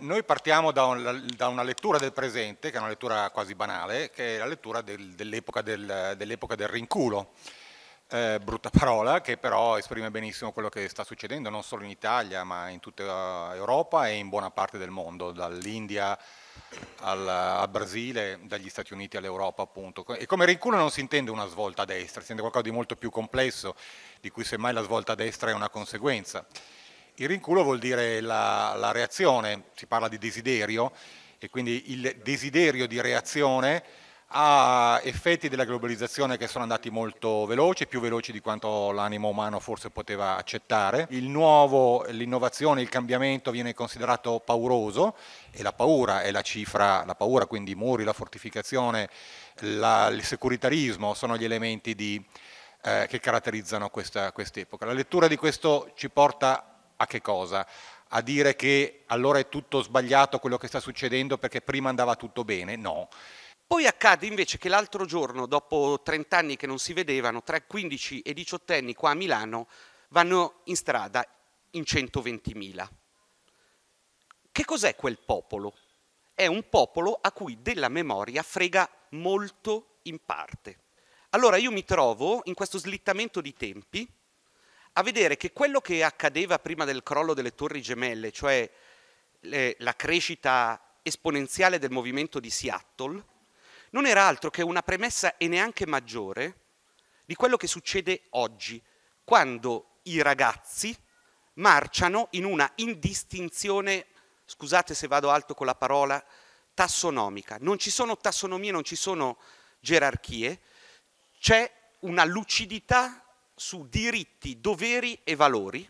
Noi partiamo da, un, da, una lettura del presente, che è una lettura quasi banale, che è la lettura del, dell'epoca, del, dell'epoca, del, rinculo. Eh, brutta parola che però esprime benissimo quello che sta succedendo non solo in Italia ma in tutta Europa e in buona parte del mondo, dall'India al, al Brasile, dagli Stati Uniti all'Europa appunto. E come rinculo non si intende una svolta a destra, si intende qualcosa di molto più complesso, di cui semmai la svolta a destra è una conseguenza. Il rinculo vuol dire la, la reazione, si parla di desiderio, e quindi il desiderio di reazione ha effetti della globalizzazione che sono andati molto veloci, più veloci di quanto l'animo umano forse poteva accettare. Il nuovo, l'innovazione, il cambiamento viene considerato pauroso e la paura è la cifra, la paura quindi i muri, la fortificazione, la, il securitarismo sono gli elementi di, eh, che caratterizzano questa, quest'epoca. La lettura di questo ci porta a che cosa? a dire che allora è tutto sbagliato quello che sta succedendo perché prima andava tutto bene, no. Poi accade invece che l'altro giorno, dopo 30 anni che non si vedevano, tra 15 e 18 anni qua a Milano vanno in strada in 120.000. Che cos'è quel popolo? È un popolo a cui della memoria frega molto in parte. Allora io mi trovo in questo slittamento di tempi a vedere che quello che accadeva prima del crollo delle torri gemelle, cioè le, la crescita esponenziale del movimento di Seattle, non era altro che una premessa e neanche maggiore di quello che succede oggi, quando i ragazzi marciano in una indistinzione, scusate se vado alto con la parola, tassonomica. Non ci sono tassonomie, non ci sono gerarchie, c'è una lucidità su diritti, doveri e valori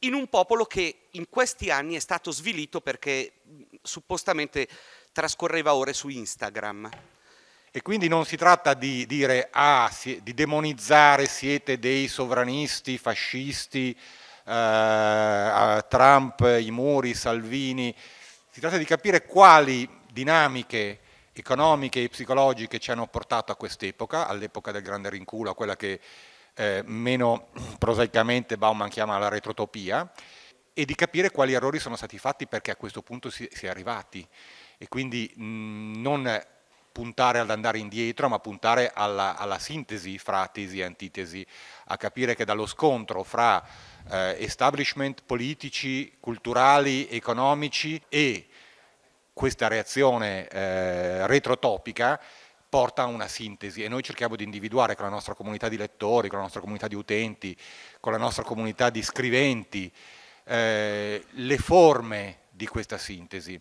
in un popolo che in questi anni è stato svilito perché suppostamente trascorreva ore su Instagram. E quindi non si tratta di dire, ah, di demonizzare, siete dei sovranisti, fascisti, eh, Trump, i muri, Salvini. Si tratta di capire quali dinamiche economiche e psicologiche ci hanno portato a quest'epoca, all'epoca del grande rinculo, a quella che eh, meno prosaicamente Bauman chiama la retrotopia, e di capire quali errori sono stati fatti perché a questo punto si, si è arrivati. E quindi mh, non puntare ad andare indietro, ma puntare alla, alla, sintesi fra tesi e antitesi, a capire che dallo scontro fra eh, establishment politici, culturali, economici e questa reazione eh, retrotopica porta a una sintesi e noi cerchiamo di individuare con la nostra comunità di lettori, con la nostra comunità di utenti, con la nostra comunità di scriventi, eh, le forme di questa sintesi.